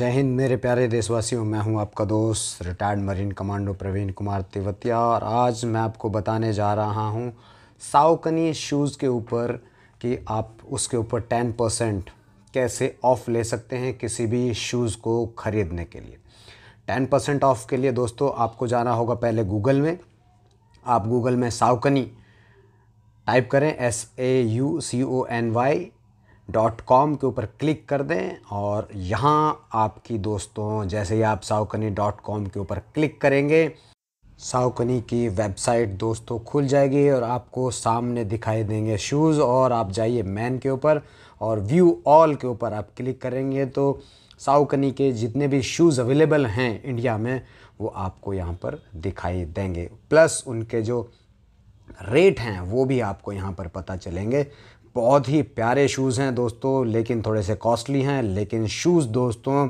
जय हिंद मेरे प्यारे देशवासियों मैं हूं आपका दोस्त retired marine commando Praveen Kumar Tiwatia और आज मैं आपको बताने जा रहा हूं साउकनी शूज़ के ऊपर कि आप उसके ऊपर टेन परसेंट कैसे ऑफ़ ले सकते हैं किसी भी शूज़ को ख़रीदने के लिए टेन परसेंट ऑफ़ के लिए दोस्तों आपको जाना होगा पहले गूगल में आप गूगल में साउकनी टाइप करें S A U C O N Y dot com के ऊपर क्लिक कर दें और यहाँ आपकी दोस्तों जैसे ही आप साउकनी डॉट कॉम के ऊपर क्लिक करेंगे साउकनी की वेबसाइट दोस्तों खुल जाएगी और आपको सामने दिखाई देंगे शूज़ और आप जाइए मैन के ऊपर और व्यू ऑल के ऊपर आप क्लिक करेंगे तो साउकनी के जितने भी शूज़ अवेलेबल हैं इंडिया में वो आपको यहाँ पर दिखाई देंगे प्लस उनके जो रेट हैं वो भी आपको यहाँ पर पता चलेंगे बहुत ही प्यारे शूज़ हैं दोस्तों लेकिन थोड़े से कॉस्टली हैं लेकिन शूज़ दोस्तों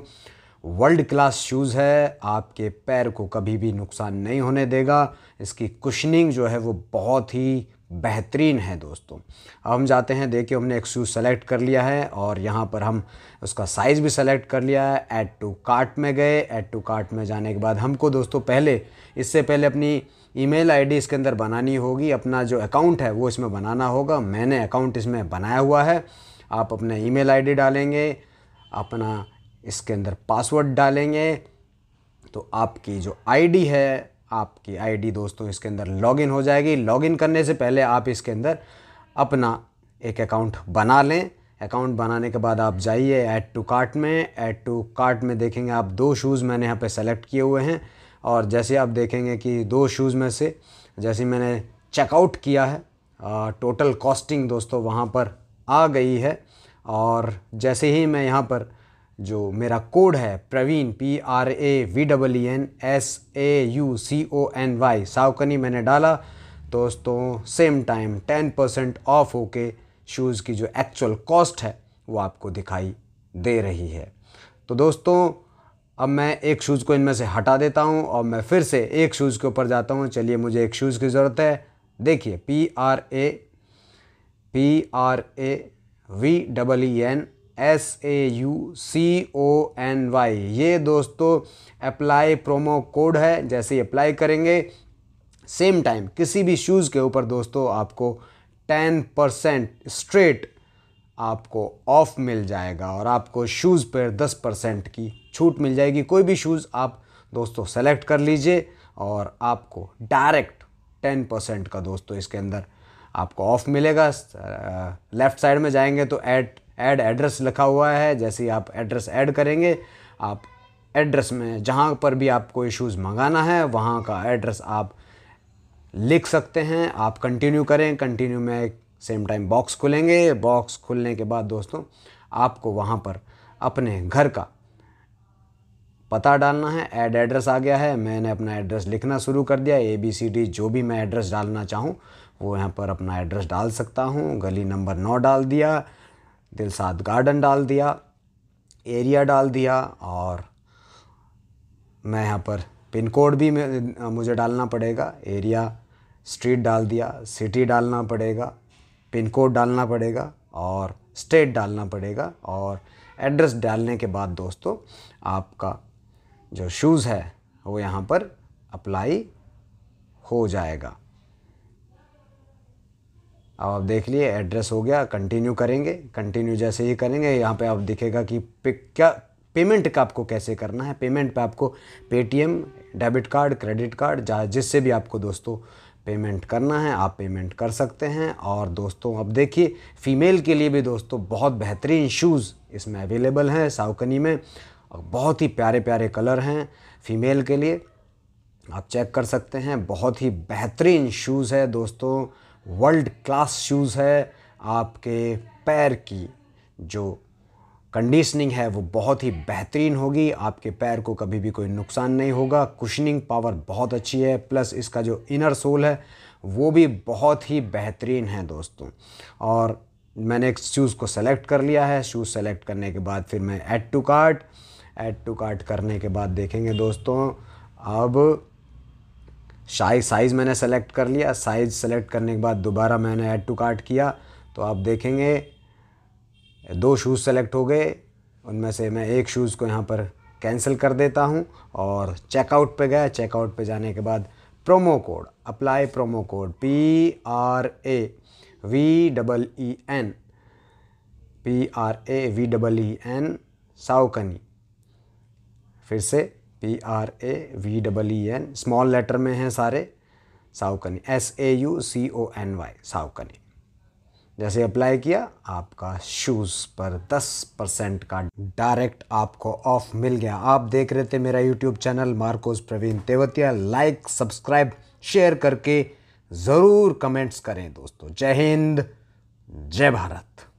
वर्ल्ड क्लास शूज़ है आपके पैर को कभी भी नुकसान नहीं होने देगा इसकी कुशनिंग जो है वो बहुत ही बेहतरीन है दोस्तों अब हम जाते हैं देखिए हमने एक शूज़ सेलेक्ट कर लिया है और यहाँ पर हम उसका साइज़ भी सेलेक्ट कर लिया है ऐड टू कार्ट में गए ऐड टू कार्ट में जाने के बाद हमको दोस्तों पहले इससे पहले अपनी ईमेल आईडी इसके अंदर बनानी होगी अपना जो अकाउंट है वो इसमें बनाना होगा मैंने अकाउंट इसमें बनाया हुआ है आप अपना ईमेल आईडी डालेंगे अपना इसके अंदर पासवर्ड डालेंगे तो आपकी जो आईडी है आपकी आईडी दोस्तों इसके अंदर लॉगिन हो जाएगी लॉगिन करने से पहले आप इसके अंदर अपना एक अकाउंट बना लें अकाउंट बनाने के बाद आप जाइए ऐड टू कार्ट में ऐड टू कार्ट में देखेंगे आप दो शूज़ मैंने यहाँ पे सेलेक्ट किए हुए हैं और जैसे आप देखेंगे कि दो शूज़ में से जैसे मैंने चेकआउट किया है आ, टोटल कॉस्टिंग दोस्तों वहाँ पर आ गई है और जैसे ही मैं यहाँ पर जो मेरा कोड है Praveen P R A V double E N S A U C O N Y Saucony मैंने डाला दोस्तों same time ten percent off होके शूज़ की जो एक्चुअल कॉस्ट है वो आपको दिखाई दे रही है तो दोस्तों अब मैं एक शूज़ को इनमें से हटा देता हूँ और मैं फिर से एक शूज़ के ऊपर जाता हूँ चलिए मुझे एक शूज़ की ज़रूरत है देखिए P R A P R A V double E N S A U C O N Y ये दोस्तों अप्लाई प्रोमो कोड है जैसे ही अप्लाई करेंगे सेम टाइम किसी भी शूज़ के ऊपर दोस्तों आपको टेन परसेंट स्ट्रेट आपको ऑफ मिल जाएगा और आपको शूज़ पर 10 परसेंट की छूट मिल जाएगी कोई भी शूज़ आप दोस्तों सेलेक्ट कर लीजिए और आपको डायरेक्ट 10 परसेंट का दोस्तों इसके अंदर आपको ऑफ मिलेगा लेफ़्ट साइड में जाएंगे तो ऐड ऐड एड्रेस लिखा हुआ है जैसे ही आप एड्रेस ऐड करेंगे आप एड्रेस में जहाँ पर भी आप कोई शूज़ मंगाना है वहाँ का एड्रेस आप लिख सकते हैं आप कंटिन्यू करें कंटिन्यू में सेम टाइम बॉक्स खुलेंगे बॉक्स खुलने के बाद दोस्तों आपको वहाँ पर अपने घर का पता डालना है एड एड्रेस आ गया है मैंने अपना एड्रेस लिखना शुरू कर दिया ए बी सी डी जो भी मैं एड्रेस डालना चाहूँ वो यहाँ पर अपना एड्रेस डाल सकता हूँ गली नंबर नौ डाल दिया दिलसाद गार्डन डाल दिया एरिया डाल दिया और मैं यहाँ पर पिन कोड भी मुझे डालना पड़ेगा एरिया स्ट्रीट डाल दिया सिटी डालना पड़ेगा पिन कोड डालना पड़ेगा और स्टेट डालना पड़ेगा और एड्रेस डालने के बाद दोस्तों आपका जो शूज़ है वो यहाँ पर अप्लाई हो जाएगा अब आप देख लिए एड्रेस हो गया कंटिन्यू करेंगे कंटिन्यू जैसे ही करेंगे यहाँ पे आप दिखेगा कि पिक क्या पेमेंट का आपको कैसे करना है पेमेंट पे आपको Paytm debit card credit card जा जिससे भी आपको दोस्तों पेमेंट करना है आप पेमेंट कर सकते हैं और दोस्तों अब देखिए फ़ीमेल के लिए भी दोस्तों बहुत बेहतरीन शूज़ इसमें अवेलेबल हैं सावकनी में और बहुत ही प्यारे प्यारे कलर हैं फ़ीमेल के लिए आप चेक कर सकते हैं बहुत ही बेहतरीन शूज़ है दोस्तों वर्ल्ड क्लास शूज़ है आपके पैर की जो कंडीशनिंग है वो बहुत ही बेहतरीन होगी आपके पैर को कभी भी कोई नुकसान नहीं होगा कुशनिंग पावर बहुत अच्छी है प्लस इसका जो इनर सोल है वो भी बहुत ही बेहतरीन है दोस्तों और मैंने एक शूज़ को सेलेक्ट कर लिया है शूज़ सेलेक्ट करने के बाद फिर मैं add to cart add to cart करने के बाद देखेंगे दोस्तों अब साइज साइज़ मैंने सेलेक्ट कर लिया साइज़ सेलेक्ट करने के बाद दोबारा मैंने ऐड टू कार्ट किया तो आप देखेंगे दो शूज़ सेलेक्ट हो गए उनमें से मैं एक शूज़ को यहाँ पर कैंसिल कर देता हूँ और चेकआउट पे गया चेकआउट पे जाने के बाद promo code apply promo code P R A V double E N P R A V double E N Saucony फिर से P R A V double E N small letter में हैं सारे Saucony S A U C O N Y Saucony जैसे apply किया आपका shoes पर 10 percent का डायरेक्ट आपको ऑफ मिल गया आप देख रहे थे मेरा YouTube channel Marcos Praveen Tewatia like subscribe share करके ज़रूर कमेंट्स करें दोस्तों जय हिंद जय भारत